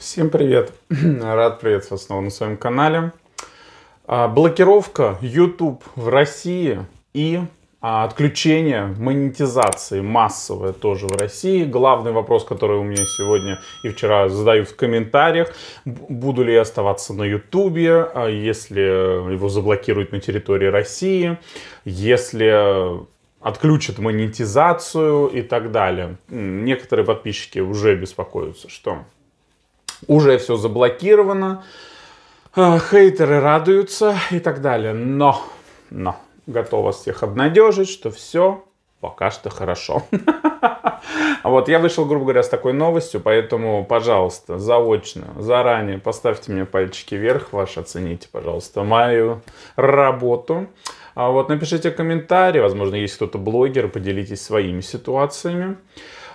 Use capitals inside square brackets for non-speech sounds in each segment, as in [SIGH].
Всем привет! [CLEARS THROAT] Рад приветствовать снова на своем канале. А, блокировка YouTube в России и а, отключение монетизации массовое тоже в России. Главный вопрос, который у меня сегодня и вчера задают в комментариях, буду ли я оставаться на YouTube, а, если его заблокируют на территории России, если отключат монетизацию и так далее. Некоторые подписчики уже беспокоятся, что уже все заблокировано, а, хейтеры радуются и так далее. Но, но, готова всех обнадежить, что все пока что хорошо. [LAUGHS] Вот, я вышел, грубо говоря, с такой новостью, поэтому, пожалуйста, заочно, заранее поставьте мне пальчики вверх, ваш оцените, пожалуйста, мою работу. А вот напишите комментарий, возможно, есть кто-то блогер, поделитесь своими ситуациями.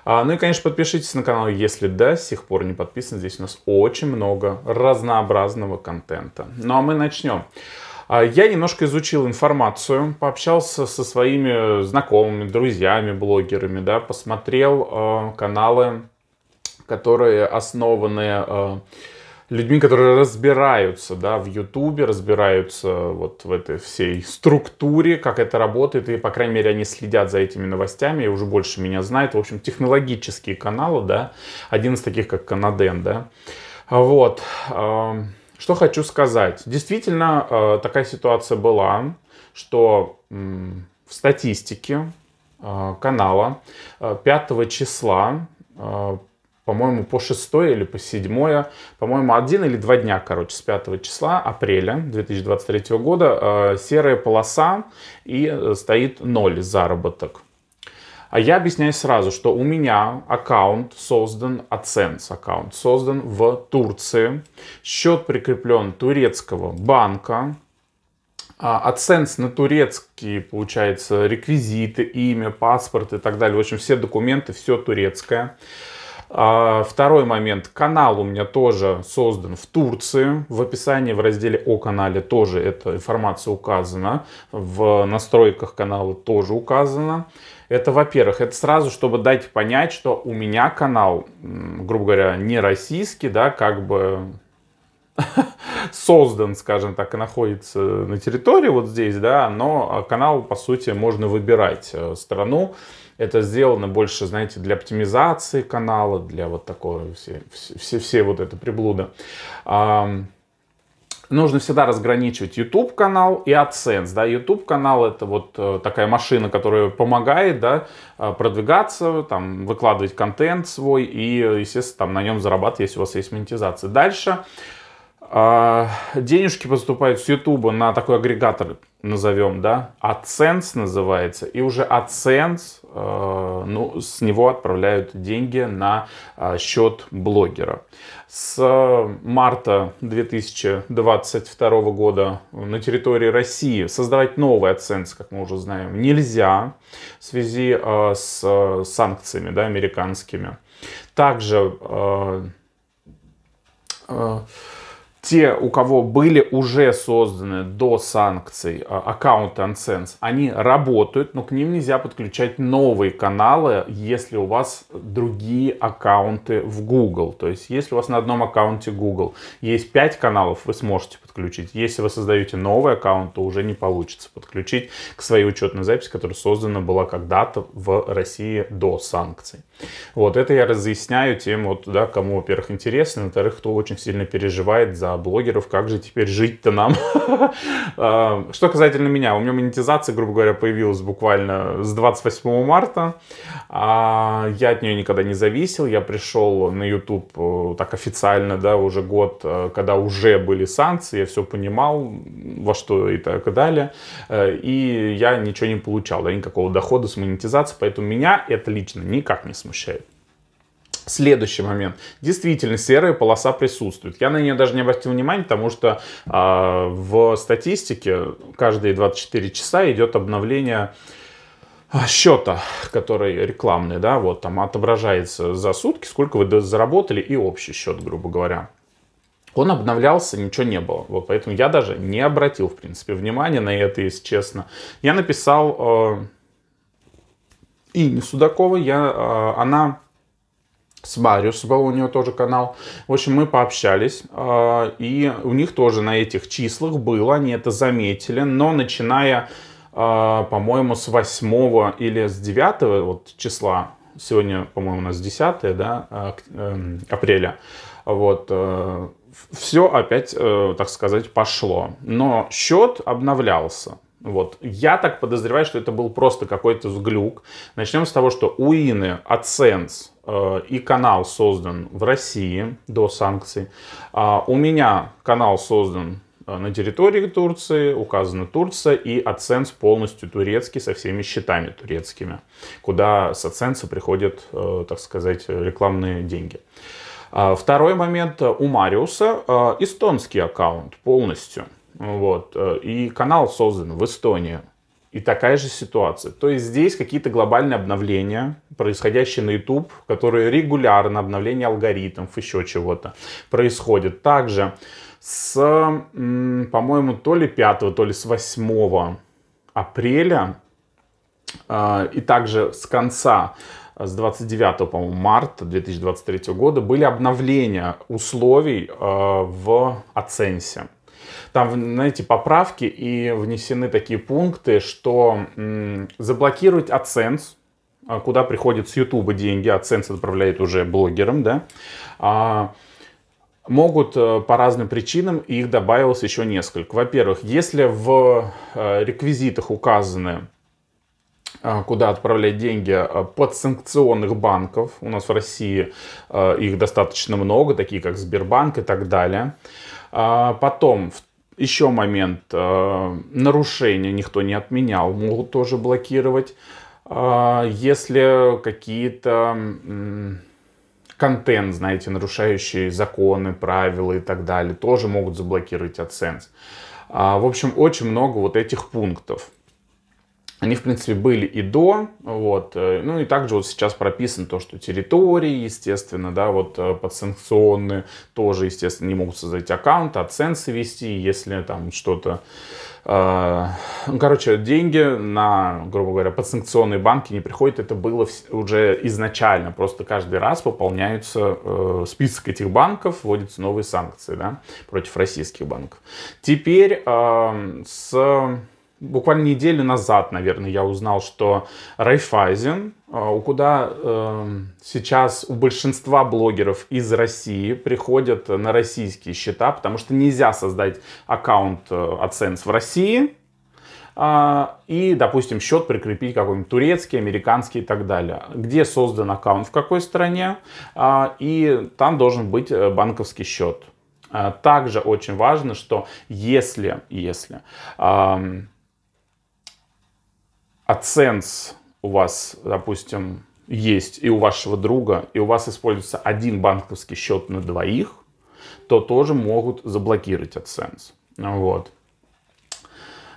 А, ну и, конечно, подпишитесь на канал, если до сих пор не подписан. Здесь у нас очень много разнообразного контента. Ну а мы начнем. А, я немножко изучил информацию, пообщался со своими знакомыми, друзьями, блогерами, да, посмотрел э, каналы, которые основаны э, людьми, которые разбираются да, в Ютубе, разбираются вот в этой всей структуре, как это работает, и, по крайней мере, они следят за этими новостями и уже больше меня знают. В общем, технологические каналы, да, один из таких, как Канаден, да. Вот. Эм, что хочу сказать. Действительно, э, такая ситуация была, что в статистике э, канала 5 э, числа по-моему, по 6 или по 7, по-моему, один или два дня, короче, с 5 числа апреля 2023 года э, серая полоса и э, стоит 0 заработок. А я объясняю сразу, что у меня аккаунт создан, AdSense аккаунт создан в Турции. Счет прикреплен турецкого банка. А, AdSense на турецкие, получается, реквизиты, имя, паспорт и так далее. В общем, все документы, все турецкое. А второй момент. Канал у меня тоже создан в Турции. В описании в разделе о канале тоже эта информация указана. В настройках канала тоже указано. Это, во-первых, это сразу, чтобы дать понять, что у меня канал, грубо говоря, не российский, да, как бы [LAUGHS] создан, скажем так, и находится на территории вот здесь, да, но а, канал, по сути, можно выбирать э, страну, это сделано больше, знаете, для оптимизации канала, для вот такого, все, все, все вот это приблуда. Нужно всегда разграничивать YouTube канал и AdSense. Да? YouTube канал это вот э, такая машина, которая помогает да, э, продвигаться, там, выкладывать контент свой и, э, естественно, там на нем зарабатывать, если у вас есть монетизация. Дальше а, денежки поступают с YouTube на такой агрегатор, назовем, да, AdSense называется, и уже AdSense, э, ну, с него отправляют деньги на а, счет блогера. С э, марта 2022 года на территории России создавать новый AdSense, как мы уже знаем, нельзя в связи э, с санкциями, да, американскими. Также те, у кого были уже созданы до санкций э, аккаунты AdSense, они работают, но к ним нельзя подключать новые каналы, если у вас другие аккаунты в Google. То есть, если у вас на одном аккаунте Google есть 5 каналов, вы сможете подключить. Если вы создаете новый аккаунт, то уже не получится подключить к своей учетной записи, которая создана была когда-то в России до санкций. Вот это я разъясняю тем, вот, да, кому, во-первых, интересно, во-вторых, кто очень сильно переживает за блогеров, как же теперь жить-то нам? [LAUGHS] А, что касательно меня, у меня монетизация, грубо говоря, появилась буквально с 28 марта. А, я от нее никогда не зависел. Я пришел на YouTube э, так официально, да, уже год, э, когда уже были санкции, я все понимал, во что и так далее. Э, и я ничего не получал, да, никакого дохода с монетизации, поэтому меня это лично никак не смущает. Следующий момент. Действительно, серая полоса присутствует. Я на нее даже не обратил внимания, потому что э, в статистике каждые 24 часа идет обновление а, счета, который рекламный, да, вот там отображается за сутки, сколько вы заработали и общий счет, грубо говоря. Он обновлялся, ничего не было. Вот поэтому я даже не обратил, в принципе, внимания на это, если честно. Я написал э, Ине Судакова, я, э, она с Мариус был у нее тоже канал. В общем, мы пообщались, а, и у них тоже на этих числах было, они это заметили, но начиная, а, по-моему, с 8 или с 9 вот, числа, сегодня, по-моему, у нас 10 да, а, эм, апреля, вот, э, все опять, э, так сказать, пошло. Но счет обновлялся. Вот. Я так подозреваю, что это был просто какой-то глюк. Начнем с того, что у Ины AdSense Э, и канал создан в России до санкций. А, у меня канал создан э, на территории Турции, указана Турция и AdSense полностью турецкий со всеми счетами турецкими, куда с AdSense приходят, э, так сказать, рекламные деньги. А, второй момент у Мариуса эстонский аккаунт полностью. Вот. И канал создан в Эстонии. И такая же ситуация. То есть здесь какие-то глобальные обновления, происходящие на YouTube, которые регулярно, обновления алгоритмов, еще чего-то происходит. Также с, по-моему, то ли 5, то ли с 8 апреля а, и также с конца с 29, по-моему, марта 2023 года были обновления условий а, в Аценсе там, знаете, поправки и внесены такие пункты, что м, заблокировать AdSense, а, куда приходят с YouTube деньги, а AdSense отправляет уже блогерам, да, а, могут э, по разным причинам, и их добавилось еще несколько. Во-первых, если в э, реквизитах указаны а, куда отправлять деньги э, подсанкционных банков. У нас в России их достаточно много, такие как Сбербанк и так далее. Потом, еще момент. Э, нарушения никто не отменял. Могут тоже блокировать. А, если какие-то контент, знаете, нарушающие законы, правила и так далее, тоже могут заблокировать AdSense. А, в общем, очень много вот этих пунктов. Они, в принципе, были и до, вот, э, ну и также вот сейчас прописано то, что территории, естественно, да, вот э, подсанкционные тоже, естественно, не могут создать аккаунт, AdSense вести, если там что-то э, ну, короче, деньги на, грубо говоря, подсанкционные банки не приходят. Это было уже изначально. Просто каждый раз пополняются э, список этих банков, вводятся новые санкции да, против российских банков. Теперь э, с буквально неделю назад, наверное, я узнал, что Райфайзен, а, куда эм, сейчас у большинства блогеров из России приходят на российские счета, потому что нельзя создать аккаунт э, AdSense в России, а, и, допустим, счет прикрепить какой-нибудь турецкий, американский и так далее. Где создан аккаунт, в какой стране, а, и там должен быть э, банковский счет. Также очень важно, что если, если AdSense а у вас, допустим, есть и у вашего друга, и у вас используется один банковский счет на двоих, то тоже могут заблокировать AdSense. Вот.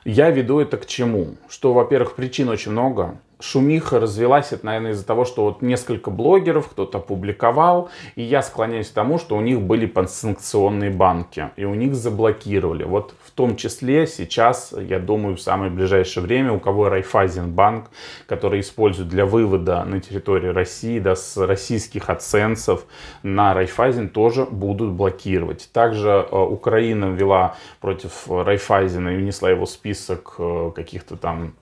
Я веду это к чему? Что, во-первых, причин очень много шумиха развелась, это, наверное, из-за того, что вот несколько блогеров кто-то публиковал, и я склоняюсь к тому, что у них были санкционные банки, и у них заблокировали. Вот в том числе сейчас, я думаю, в самое ближайшее время, у кого банк, который используют для вывода на территории России, да, с российских оценцев на Райфайзен тоже будут блокировать. Также э, Украина ввела против Райфайзена и внесла его в список э, каких-то там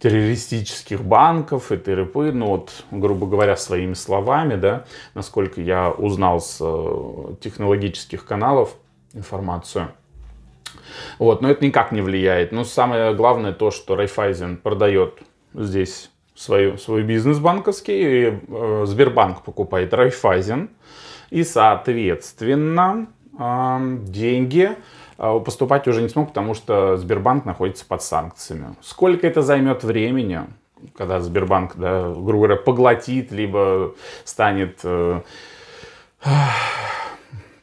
террористических банков и ТРП, ну вот, грубо говоря, своими словами, да, насколько я узнал с э, технологических каналов информацию. Вот, но это никак не влияет. Но самое главное то, что Райфайзен продает здесь свою, свой бизнес банковский, и э, Сбербанк покупает Райфайзен, и, соответственно, э, деньги а поступать уже не смог, потому что Сбербанк находится под санкциями. Сколько это займет времени, когда Сбербанк, да, грубо говоря, поглотит, либо станет, э, э,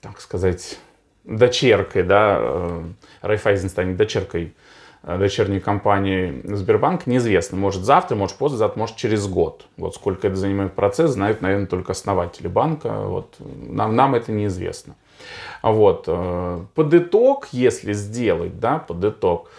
так сказать, дочеркой, да, э, Райфайзен станет дочеркой Э, дочерней компании Сбербанк, неизвестно. Может завтра, может послезавтра, может через год. Вот сколько это занимает процесс, знают, наверное, только основатели банка. Вот. Нам, нам это неизвестно. Вот. Э, под итог, если сделать, да, под итог,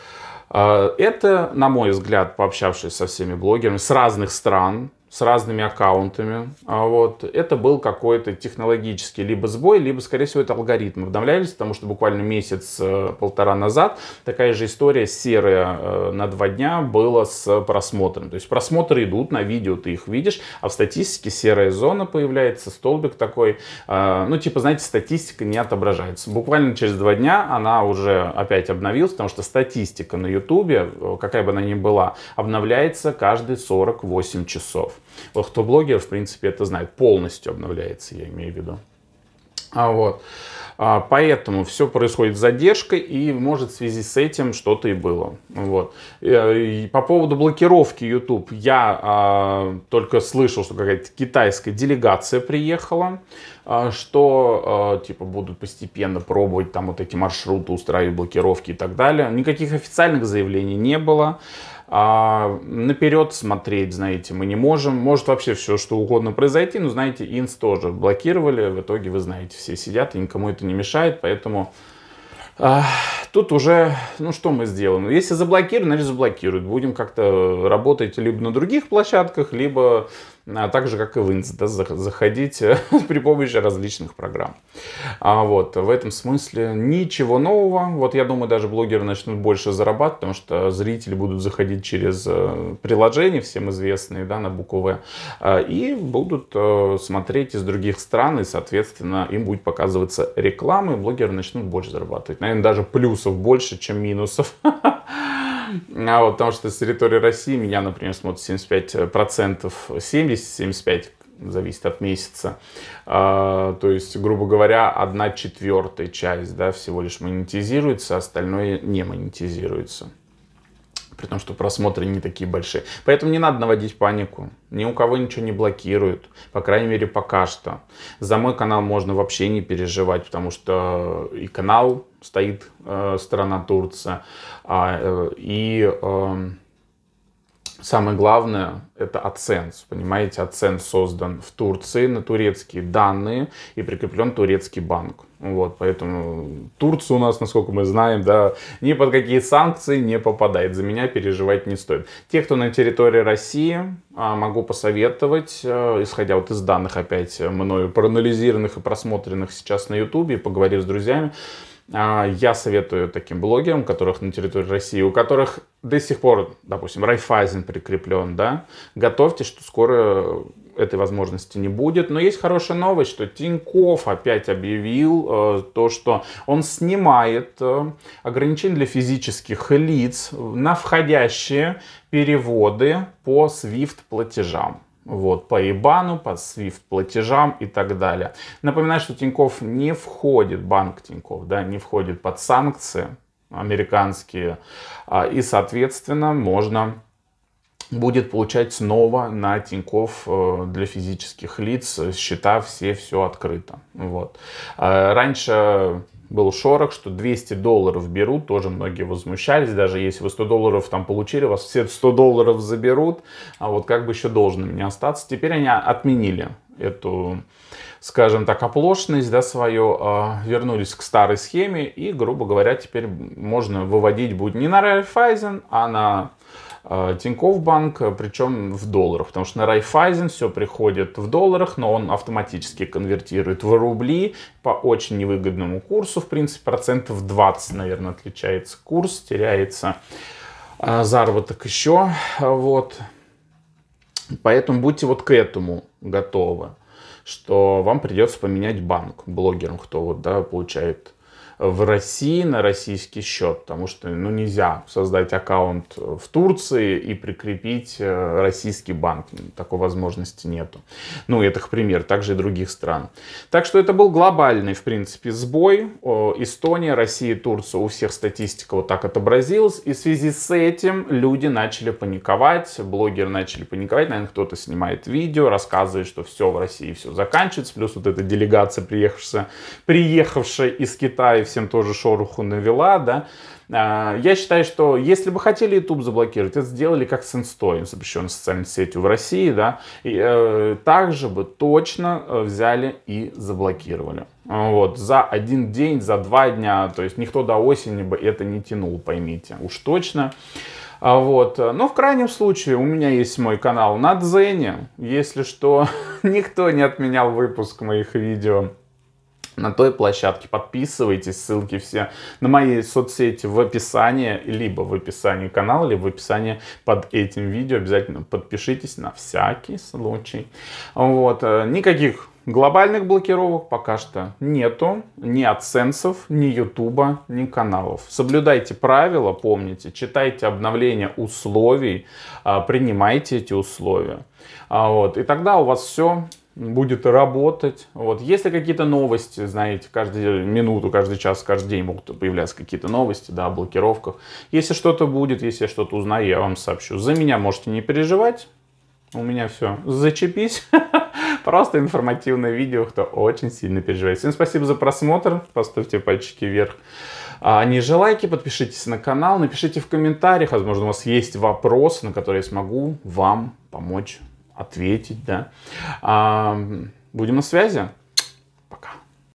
э, это, на мой взгляд, пообщавшись со всеми блогерами с разных стран, с разными аккаунтами. А вот это был какой-то технологический либо сбой, либо, скорее всего, это алгоритмы обновлялись, потому что буквально месяц-полтора э, назад такая же история серая э, на два дня была с просмотром. То есть просмотры идут, на видео ты их видишь, а в статистике серая зона появляется, столбик такой. Э, ну, типа, знаете, статистика не отображается. Буквально через два дня она уже опять обновилась, потому что статистика на YouTube, какая бы она ни была, обновляется каждые 48 часов. Вот кто блогер, в принципе, это знает. Полностью обновляется, я имею в виду. А вот. А, поэтому все происходит с задержкой, и может в связи с этим что-то и было. Вот. Э, и по поводу блокировки YouTube, я а, только слышал, что какая-то китайская делегация приехала, а, что а, типа будут постепенно пробовать там вот эти маршруты, устраивать блокировки и так далее. Никаких официальных заявлений не было а наперед смотреть, знаете, мы не можем. Может вообще все что угодно произойти, но, знаете, инс тоже блокировали. В итоге, вы знаете, все сидят, и никому это не мешает, поэтому... А, тут уже, ну что мы сделаем? Ну, если заблокируют, значит заблокируют. Будем как-то работать либо на других площадках, либо а так же, как и в Инс, да, заходить [LAUGHS] при помощи различных программ. А вот, в этом смысле ничего нового. Вот я думаю, даже блогеры начнут больше зарабатывать, потому что зрители будут заходить через э, приложения, всем известные, да, на букву В, а, и будут э, смотреть из других стран, и, соответственно, им будет показываться реклама, и блогеры начнут больше зарабатывать. Наверное, даже плюсов больше, чем минусов. [LAUGHS] А вот, потому что с территории России меня, например, смотрят 75%, 70-75% зависит от месяца. А, то есть, грубо говоря, одна четвертая часть да, всего лишь монетизируется, остальное не монетизируется при том, что просмотры не такие большие. Поэтому не надо наводить панику. Ни у кого ничего не блокируют, по крайней мере, пока что. За мой канал можно вообще не переживать, потому что э, и канал стоит э, сторона Турция, а, э, и... Э, Самое главное — это AdSense. Понимаете, AdSense создан в Турции на турецкие данные и прикреплен турецкий банк. Вот, поэтому Турция у нас, насколько мы знаем, да, ни под какие санкции не попадает. За меня переживать не стоит. Те, кто на территории России, а, могу посоветовать, э, исходя вот из данных опять э, мною проанализированных и просмотренных сейчас на YouTube, и поговорив с друзьями, а, я советую таким блогерам, которых на территории России, у которых до сих пор, допустим, Райфайзен прикреплен, да, готовьте, что скоро этой возможности не будет. Но есть хорошая новость, что Тиньков опять объявил э, то, что он снимает э, ограничения для физических лиц на входящие переводы по SWIFT платежам вот, по ИБАНу, по SWIFT платежам и так далее. Напоминаю, что Тиньков не входит, банк Тиньков, да, не входит под санкции американские, а, и, соответственно, можно будет получать снова на Тиньков э, для физических лиц счета все все открыто. Вот. А, раньше был шорох, что 200 долларов берут, тоже многие возмущались, даже если вы 100 долларов там получили, вас все 100 долларов заберут, а вот как бы еще должным не остаться. Теперь они отменили эту, скажем так, оплошность, да, свою, а, вернулись к старой схеме и, грубо говоря, теперь можно выводить будет не на Raiffeisen, а на Э, Тинькофф банк, э, причем в долларах, потому что на Райфайзен все приходит в долларах, но он автоматически конвертирует в рубли по очень невыгодному курсу, в принципе, процентов 20, наверное, отличается курс, теряется э, заработок еще, вот. Поэтому будьте вот к этому готовы, что вам придется поменять банк блогерам, кто вот, да, получает в России на российский счет, потому что ну, нельзя создать аккаунт в Турции и прикрепить э, российский банк. Такой возможности нету. Ну, это пример, также и других стран. Так что это был глобальный, в принципе, сбой. Эстония, Россия, Турция, у всех статистика вот так отобразилась. И в связи с этим люди начали паниковать, блогеры начали паниковать. Наверное, кто-то снимает видео, рассказывает, что все в России, все заканчивается. Плюс вот эта делегация, приехавшая, приехавшая из Китая, всем тоже шороху навела, да. А, я считаю, что если бы хотели YouTube заблокировать, это сделали как с Инстой, запрещенной социальной сетью в России, да, и, э, также бы точно э, взяли и заблокировали. Вот, за один день, за два дня, то есть никто до осени бы это не тянул, поймите, уж точно. А вот. Но в крайнем случае у меня есть мой канал на Дзене. Если что, [LAUGHS] никто не отменял выпуск моих видео на той площадке. Подписывайтесь, ссылки все на мои соцсети в описании, либо в описании канала, либо в описании под этим видео. Обязательно подпишитесь на всякий случай. Вот, э, никаких глобальных блокировок пока что нету. Ни от сенсов, ни ютуба, ни каналов. Соблюдайте правила, помните, читайте обновления условий, а, принимайте эти условия. А, вот, и тогда у вас все будет работать. Вот. Если какие-то новости, знаете, каждую минуту, каждый час, каждый день могут появляться какие-то новости, да, о блокировках. Если что-то будет, если я что-то узнаю, я вам сообщу. За меня можете не переживать. У меня все. Зачепись. [LAUGHS] Просто информативное видео, кто очень сильно переживает. Всем спасибо за просмотр. Поставьте пальчики вверх. А, ниже лайки, подпишитесь на канал, напишите в комментариях, возможно, у вас есть вопрос, на который я смогу вам помочь ответить, да. будем на связи.